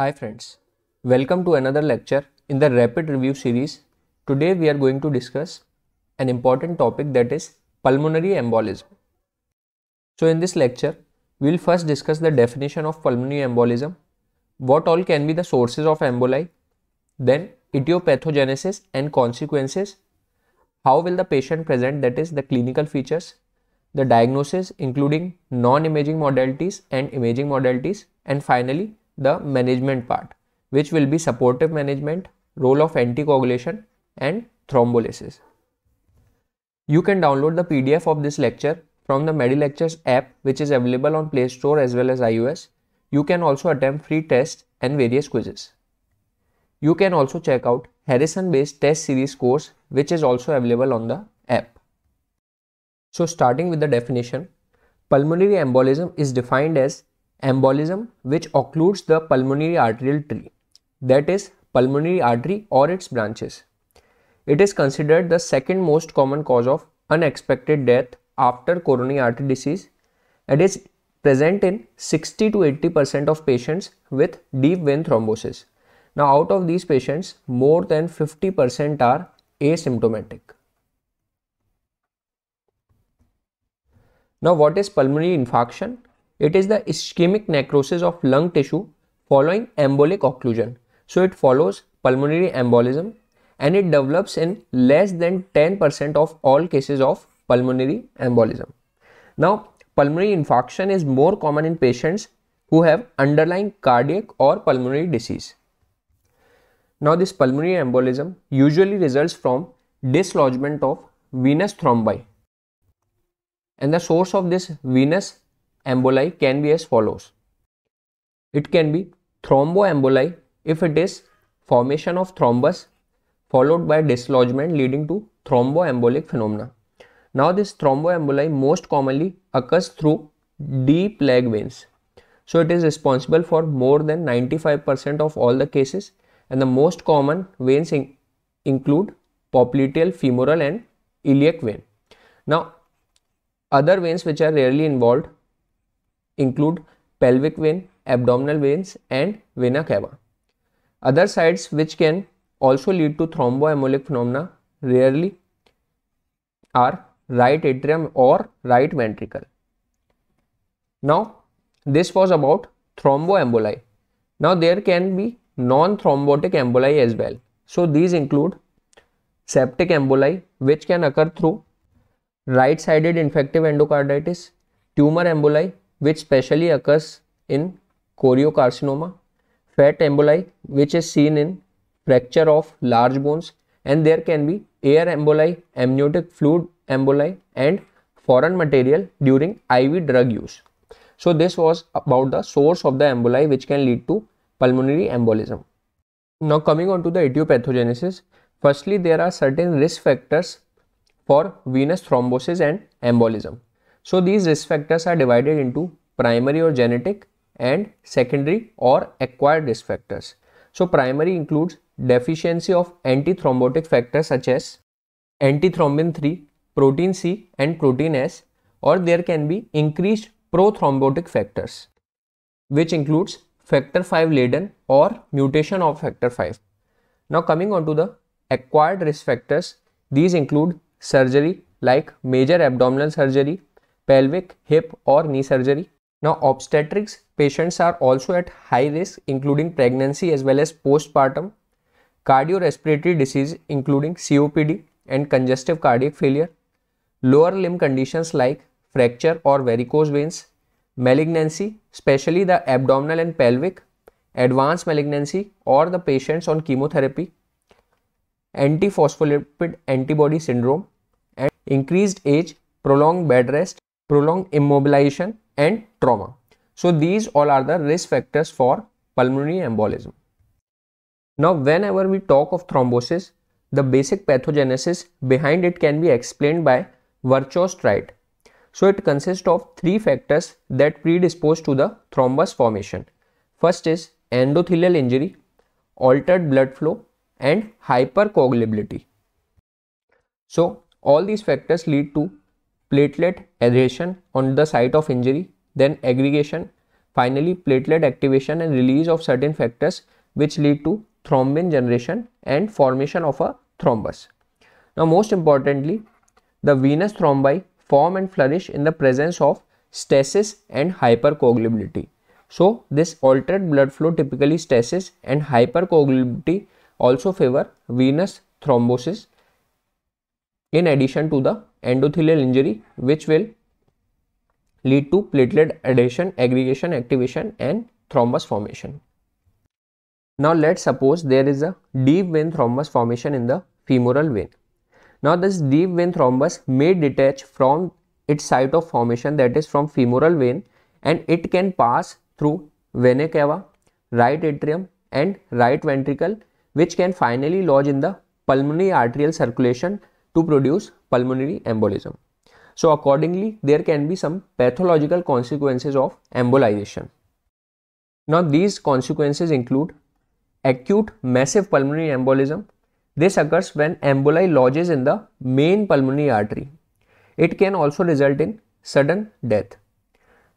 Hi friends, welcome to another lecture in the rapid review series. Today we are going to discuss an important topic that is pulmonary embolism. So in this lecture, we will first discuss the definition of pulmonary embolism, what all can be the sources of emboli, then etiopathogenesis and consequences, how will the patient present that is the clinical features, the diagnosis including non-imaging modalities and imaging modalities and finally the management part, which will be supportive management, role of anticoagulation, and thrombolysis. You can download the PDF of this lecture from the MediLectures app, which is available on Play Store as well as iOS. You can also attempt free tests and various quizzes. You can also check out Harrison based test series course, which is also available on the app. So, starting with the definition, pulmonary embolism is defined as embolism which occludes the pulmonary arterial tree, that is, pulmonary artery or its branches. It is considered the second most common cause of unexpected death after coronary artery disease and is present in 60 to 80% of patients with deep vein thrombosis. Now, out of these patients, more than 50% are asymptomatic. Now, what is pulmonary infarction? It is the ischemic necrosis of lung tissue following embolic occlusion. So it follows pulmonary embolism and it develops in less than 10% of all cases of pulmonary embolism. Now pulmonary infarction is more common in patients who have underlying cardiac or pulmonary disease. Now this pulmonary embolism usually results from dislodgement of venous thrombi and the source of this venous emboli can be as follows. It can be thromboemboli if it is formation of thrombus followed by dislodgement leading to thromboembolic phenomena. Now this thromboemboli most commonly occurs through deep leg veins. So it is responsible for more than 95% of all the cases and the most common veins in include popliteal, femoral and iliac vein. Now other veins which are rarely involved include pelvic vein, abdominal veins and vena cava. Other sites which can also lead to thromboembolic phenomena rarely are right atrium or right ventricle. Now this was about thromboemboli. Now there can be non-thrombotic emboli as well. So these include septic emboli which can occur through right-sided infective endocarditis, tumor emboli which specially occurs in choriocarcinoma, fat emboli, which is seen in fracture of large bones, and there can be air emboli, amniotic fluid emboli, and foreign material during IV drug use. So this was about the source of the emboli which can lead to pulmonary embolism. Now coming on to the etiopathogenesis, firstly there are certain risk factors for venous thrombosis and embolism. So these risk factors are divided into primary or genetic and secondary or acquired risk factors. So primary includes deficiency of antithrombotic factors such as antithrombin 3, protein C and protein S or there can be increased prothrombotic factors which includes factor 5 laden or mutation of factor 5. Now coming on to the acquired risk factors, these include surgery like major abdominal surgery, pelvic, hip or knee surgery. Now obstetrics patients are also at high risk including pregnancy as well as postpartum, cardiorespiratory disease including COPD and congestive cardiac failure, lower limb conditions like fracture or varicose veins, malignancy, especially the abdominal and pelvic, advanced malignancy or the patients on chemotherapy, antiphospholipid antibody syndrome, and increased age, prolonged bed rest, prolonged immobilization and trauma. So these all are the risk factors for pulmonary embolism. Now whenever we talk of thrombosis, the basic pathogenesis behind it can be explained by Virchow's triad. So it consists of three factors that predispose to the thrombus formation. First is endothelial injury, altered blood flow and hypercoagulability. So all these factors lead to platelet adhesion on the site of injury, then aggregation, finally platelet activation and release of certain factors which lead to thrombin generation and formation of a thrombus. Now most importantly, the venous thrombi form and flourish in the presence of stasis and hypercoagulability. So this altered blood flow typically stasis and hypercoagulability also favor venous thrombosis in addition to the endothelial injury which will lead to platelet adhesion, aggregation, activation and thrombus formation. Now let's suppose there is a deep vein thrombus formation in the femoral vein. Now this deep vein thrombus may detach from its site of formation that is from femoral vein and it can pass through vena cava, right atrium and right ventricle which can finally lodge in the pulmonary arterial circulation to produce pulmonary embolism. So accordingly, there can be some pathological consequences of embolization. Now these consequences include acute massive pulmonary embolism. This occurs when emboli lodges in the main pulmonary artery. It can also result in sudden death.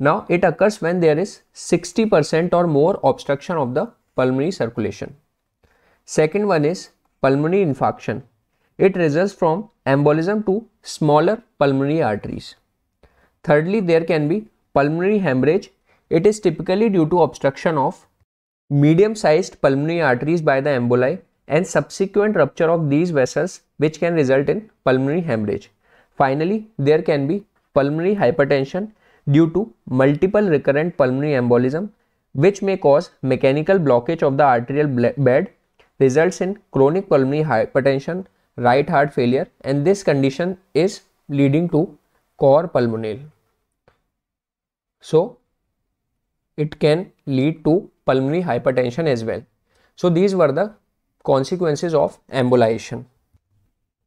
Now it occurs when there is 60% or more obstruction of the pulmonary circulation. Second one is pulmonary infarction. It results from embolism to smaller pulmonary arteries. Thirdly, there can be pulmonary hemorrhage. It is typically due to obstruction of medium-sized pulmonary arteries by the emboli and subsequent rupture of these vessels which can result in pulmonary hemorrhage. Finally, there can be pulmonary hypertension due to multiple recurrent pulmonary embolism which may cause mechanical blockage of the arterial bed results in chronic pulmonary hypertension right heart failure and this condition is leading to cor pulmonale. So it can lead to pulmonary hypertension as well. So these were the consequences of embolization.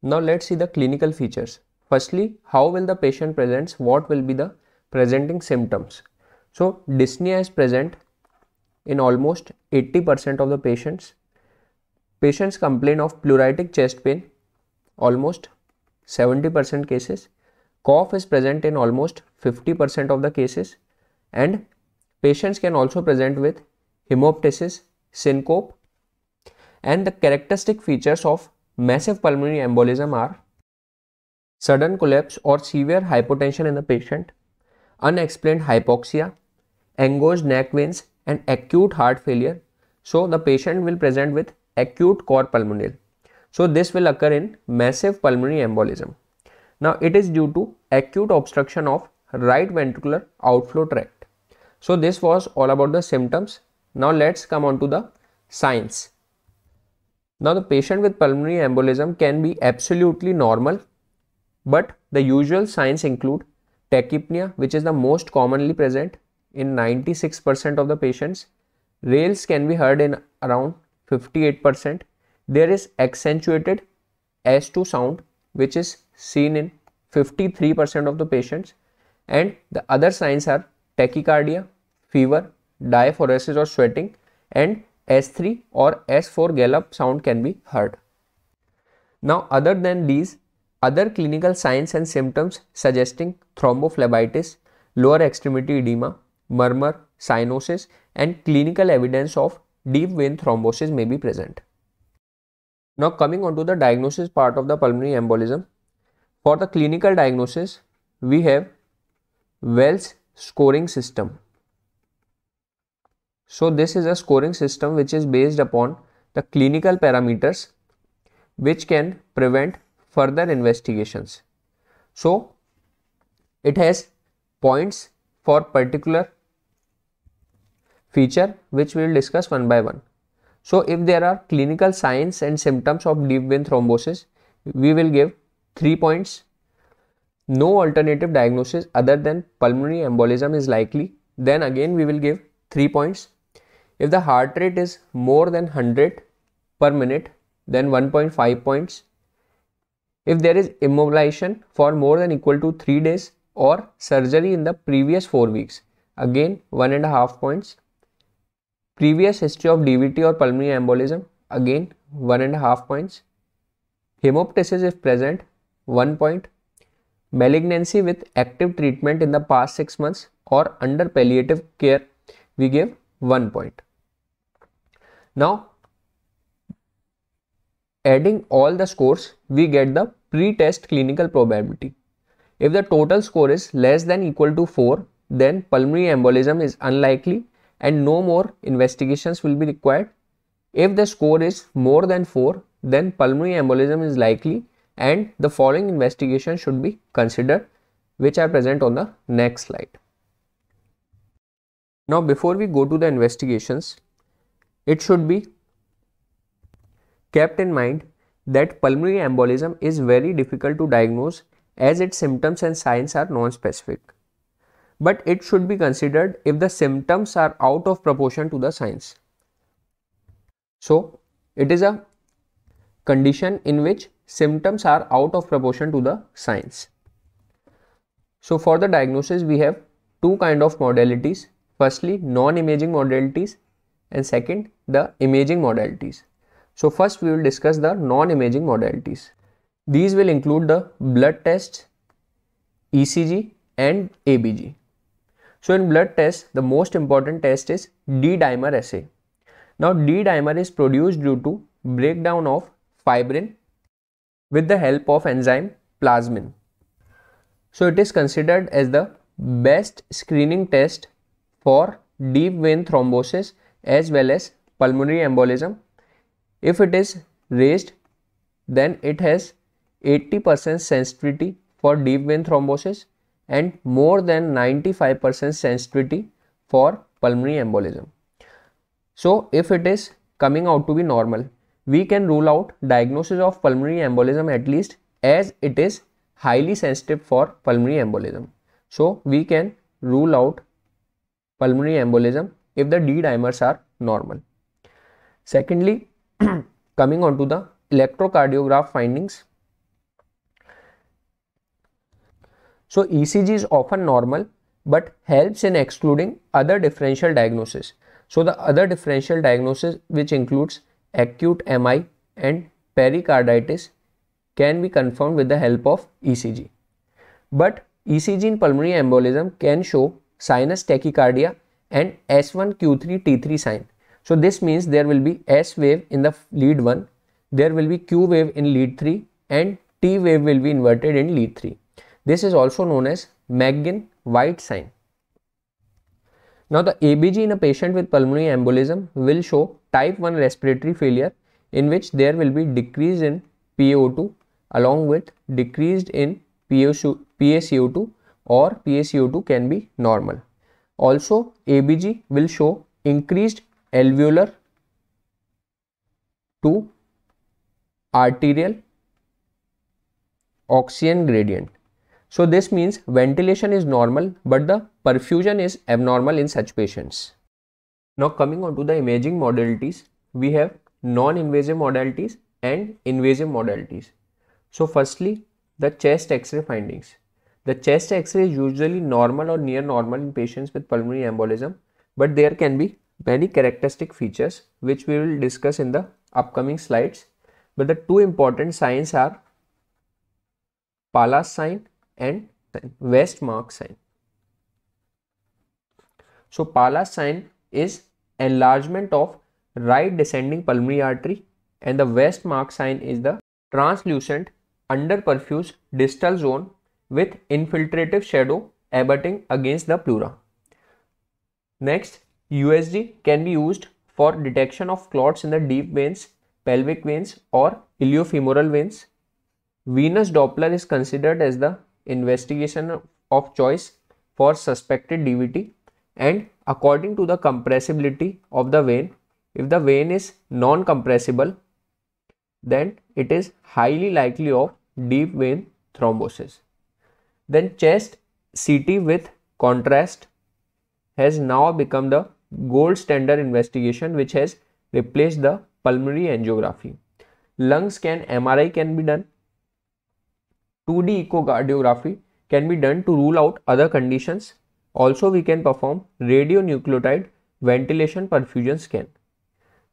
Now let's see the clinical features. Firstly, how will the patient presents? What will be the presenting symptoms? So dyspnea is present in almost 80% of the patients. Patients complain of pleuritic chest pain almost 70% cases. Cough is present in almost 50% of the cases and patients can also present with hemoptysis, syncope and the characteristic features of massive pulmonary embolism are sudden collapse or severe hypotension in the patient, unexplained hypoxia, engorged neck veins and acute heart failure. So the patient will present with acute core pulmonary so this will occur in massive pulmonary embolism. Now it is due to acute obstruction of right ventricular outflow tract. So this was all about the symptoms. Now let's come on to the signs. Now the patient with pulmonary embolism can be absolutely normal but the usual signs include tachypnea which is the most commonly present in 96% of the patients. Rails can be heard in around 58% there is accentuated S2 sound which is seen in 53% of the patients and the other signs are tachycardia, fever, diaphoresis or sweating and S3 or S4 gallop sound can be heard. Now other than these, other clinical signs and symptoms suggesting thrombophlebitis, lower extremity edema, murmur, cyanosis and clinical evidence of deep vein thrombosis may be present. Now coming on to the diagnosis part of the pulmonary embolism. For the clinical diagnosis, we have Wells scoring system. So this is a scoring system which is based upon the clinical parameters which can prevent further investigations. So it has points for particular feature which we will discuss one by one. So if there are clinical signs and symptoms of deep vein thrombosis, we will give 3 points. No alternative diagnosis other than pulmonary embolism is likely. Then again we will give 3 points. If the heart rate is more than 100 per minute, then 1.5 points. If there is immobilization for more than equal to 3 days or surgery in the previous 4 weeks, again 1.5 points. Previous history of DVT or pulmonary embolism, again one and a half points. Hemoptysis if present, one point. Malignancy with active treatment in the past six months or under palliative care, we give one point. Now, adding all the scores, we get the pre-test clinical probability. If the total score is less than equal to 4, then pulmonary embolism is unlikely and no more investigations will be required. If the score is more than 4, then pulmonary embolism is likely and the following investigation should be considered which are present on the next slide. Now before we go to the investigations, it should be kept in mind that pulmonary embolism is very difficult to diagnose as its symptoms and signs are non-specific but it should be considered if the symptoms are out of proportion to the signs. So, it is a condition in which symptoms are out of proportion to the signs. So, for the diagnosis, we have two kind of modalities. Firstly, non-imaging modalities and second, the imaging modalities. So, first we will discuss the non-imaging modalities. These will include the blood tests, ECG and ABG. So in blood tests, the most important test is D-dimer assay. Now D-dimer is produced due to breakdown of fibrin with the help of enzyme plasmin. So it is considered as the best screening test for deep vein thrombosis as well as pulmonary embolism. If it is raised, then it has 80% sensitivity for deep vein thrombosis and more than 95% sensitivity for pulmonary embolism. So if it is coming out to be normal, we can rule out diagnosis of pulmonary embolism at least as it is highly sensitive for pulmonary embolism. So we can rule out pulmonary embolism if the D dimers are normal. Secondly, coming on to the electrocardiograph findings, So ECG is often normal but helps in excluding other differential diagnosis. So the other differential diagnosis which includes acute MI and pericarditis can be confirmed with the help of ECG. But ECG in pulmonary embolism can show sinus tachycardia and S1Q3T3 sign. So this means there will be S wave in the lead 1, there will be Q wave in lead 3 and T wave will be inverted in lead 3. This is also known as McGinn-White sign. Now the ABG in a patient with pulmonary embolism will show type 1 respiratory failure in which there will be decrease in PaO2 along with decreased in PaCO2 or PaCO2 can be normal. Also ABG will show increased alveolar to arterial oxygen gradient so this means ventilation is normal, but the perfusion is abnormal in such patients. Now coming on to the imaging modalities, we have non-invasive modalities and invasive modalities. So firstly, the chest x-ray findings. The chest x-ray is usually normal or near normal in patients with pulmonary embolism, but there can be many characteristic features which we will discuss in the upcoming slides. But the two important signs are Pallas sign and west mark sign. So Pala sign is enlargement of right descending pulmonary artery and the west mark sign is the translucent underperfuse distal zone with infiltrative shadow abutting against the pleura. Next, USG can be used for detection of clots in the deep veins, pelvic veins or iliofemoral veins. Venous Doppler is considered as the investigation of choice for suspected DVT and according to the compressibility of the vein. If the vein is non-compressible, then it is highly likely of deep vein thrombosis. Then chest CT with contrast has now become the gold standard investigation which has replaced the pulmonary angiography. Lung scan MRI can be done 2D echocardiography can be done to rule out other conditions. Also, we can perform radionuclide ventilation perfusion scan.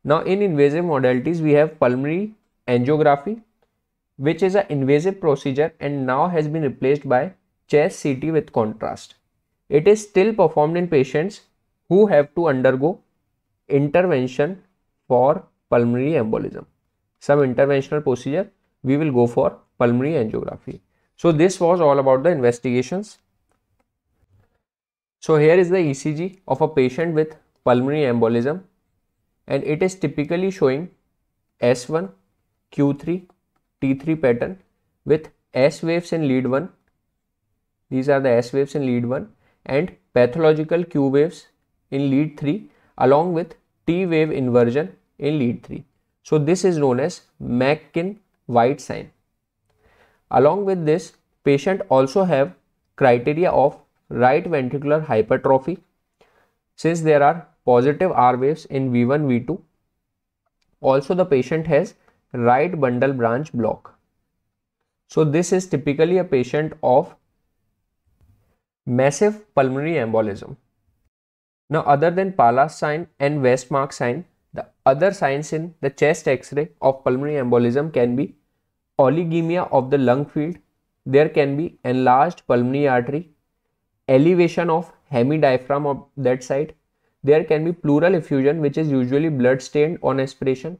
Now, in invasive modalities, we have pulmonary angiography, which is an invasive procedure and now has been replaced by chest CT with contrast. It is still performed in patients who have to undergo intervention for pulmonary embolism, some interventional procedure we will go for pulmonary angiography. So this was all about the investigations. So here is the ECG of a patient with pulmonary embolism and it is typically showing S1, Q3, T3 pattern with S waves in lead 1. These are the S waves in lead 1 and pathological Q waves in lead 3 along with T wave inversion in lead 3. So this is known as Mackin white sign. Along with this, patient also have criteria of right ventricular hypertrophy since there are positive R waves in V1, V2. Also the patient has right bundle branch block. So this is typically a patient of massive pulmonary embolism. Now other than Palas sign and Westmark sign, the other signs in the chest x-ray of pulmonary embolism can be oligemia of the lung field, there can be enlarged pulmonary artery, elevation of hemidiaphragm of that side, there can be pleural effusion which is usually blood stained on aspiration,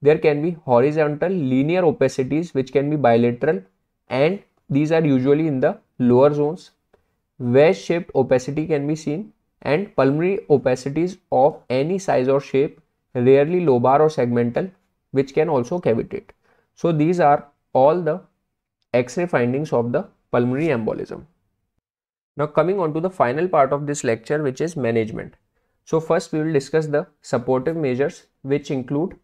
there can be horizontal linear opacities which can be bilateral and these are usually in the lower zones, wedge shaped opacity can be seen and pulmonary opacities of any size or shape rarely lobar or segmental which can also cavitate. So these are all the X-ray findings of the pulmonary embolism. Now coming on to the final part of this lecture which is management. So first we will discuss the supportive measures which include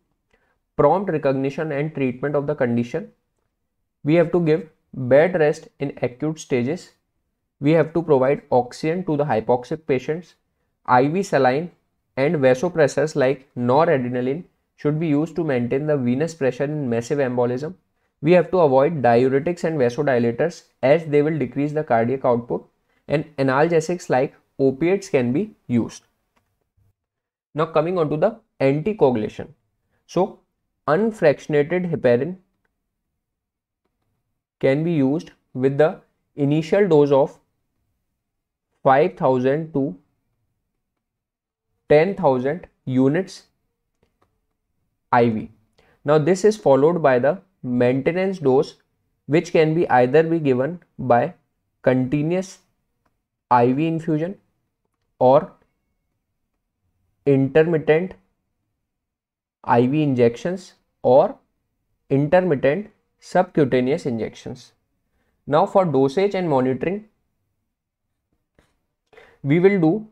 prompt recognition and treatment of the condition. We have to give bed rest in acute stages. We have to provide oxygen to the hypoxic patients. IV saline and vasopressors like noradrenaline should be used to maintain the venous pressure in massive embolism. We have to avoid diuretics and vasodilators as they will decrease the cardiac output and analgesics like opiates can be used. Now coming on to the anticoagulation. So unfractionated heparin can be used with the initial dose of 5000 to 10000 units IV. Now this is followed by the maintenance dose which can be either be given by continuous IV infusion or intermittent IV injections or intermittent subcutaneous injections. Now for dosage and monitoring, we will do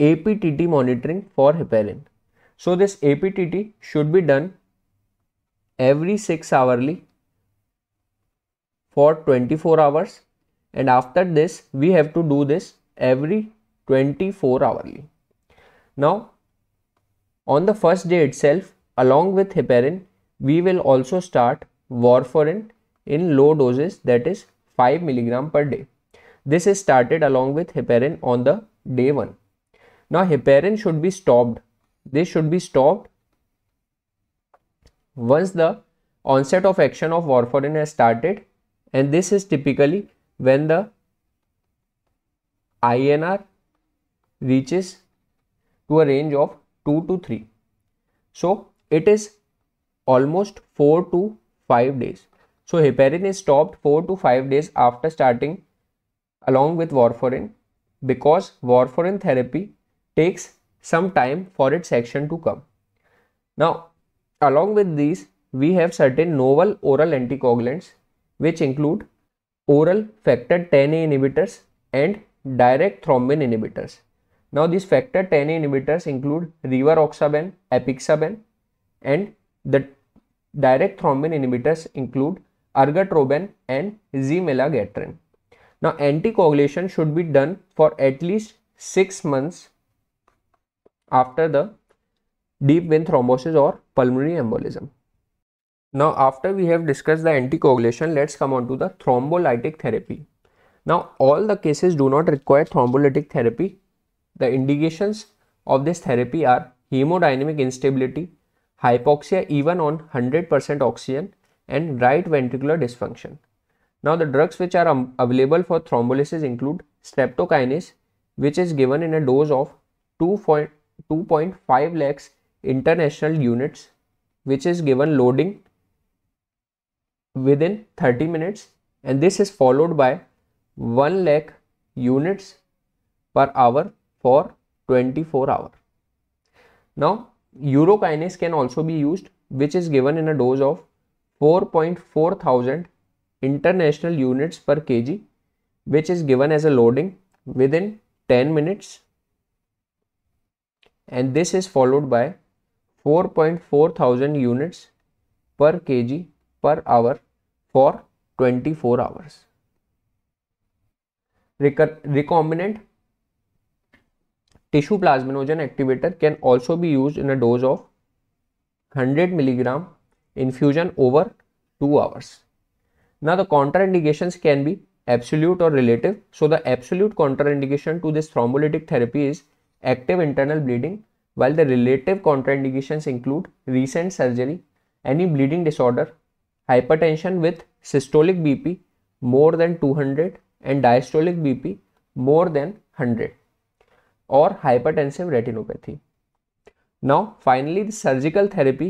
APTT monitoring for heparin. So this APTT should be done every 6 hourly for 24 hours and after this we have to do this every 24 hourly. Now on the first day itself along with heparin we will also start warfarin in low doses that is 5 milligram per day. This is started along with heparin on the day 1. Now heparin should be stopped. This should be stopped once the onset of action of warfarin has started and this is typically when the INR reaches to a range of 2 to 3. So it is almost 4 to 5 days. So heparin is stopped 4 to 5 days after starting along with warfarin because warfarin therapy takes some time for its action to come. Now Along with these, we have certain novel oral anticoagulants which include oral factor 10A inhibitors and direct thrombin inhibitors. Now these factor 10A inhibitors include rivaroxaban, apixaban and the direct thrombin inhibitors include argatroban and zimelagatrin Now anticoagulation should be done for at least 6 months after the deep vein thrombosis or pulmonary embolism. Now after we have discussed the anticoagulation, let's come on to the thrombolytic therapy. Now all the cases do not require thrombolytic therapy. The indications of this therapy are hemodynamic instability, hypoxia even on 100% oxygen and right ventricular dysfunction. Now the drugs which are available for thrombolysis include streptokinase which is given in a dose of 2.5 lakhs international units which is given loading within 30 minutes and this is followed by 1 lakh units per hour for 24 hour. Now urokinase can also be used which is given in a dose of 4.4 thousand international units per kg which is given as a loading within 10 minutes and this is followed by 4.4 thousand units per kg per hour for 24 hours. recombinant tissue plasminogen activator can also be used in a dose of 100 milligram infusion over 2 hours. Now the contraindications can be absolute or relative. So the absolute contraindication to this thrombolytic therapy is active internal bleeding while the relative contraindications include recent surgery, any bleeding disorder, hypertension with systolic BP more than 200 and diastolic BP more than 100 or hypertensive retinopathy. Now, finally, the surgical therapy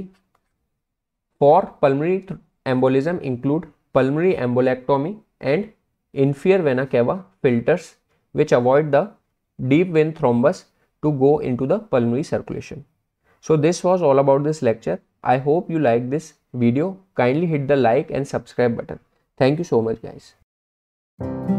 for pulmonary th embolism include pulmonary embolectomy and inferior vena cava filters which avoid the deep vein thrombus to go into the pulmonary circulation. So this was all about this lecture. I hope you like this video. Kindly hit the like and subscribe button. Thank you so much guys.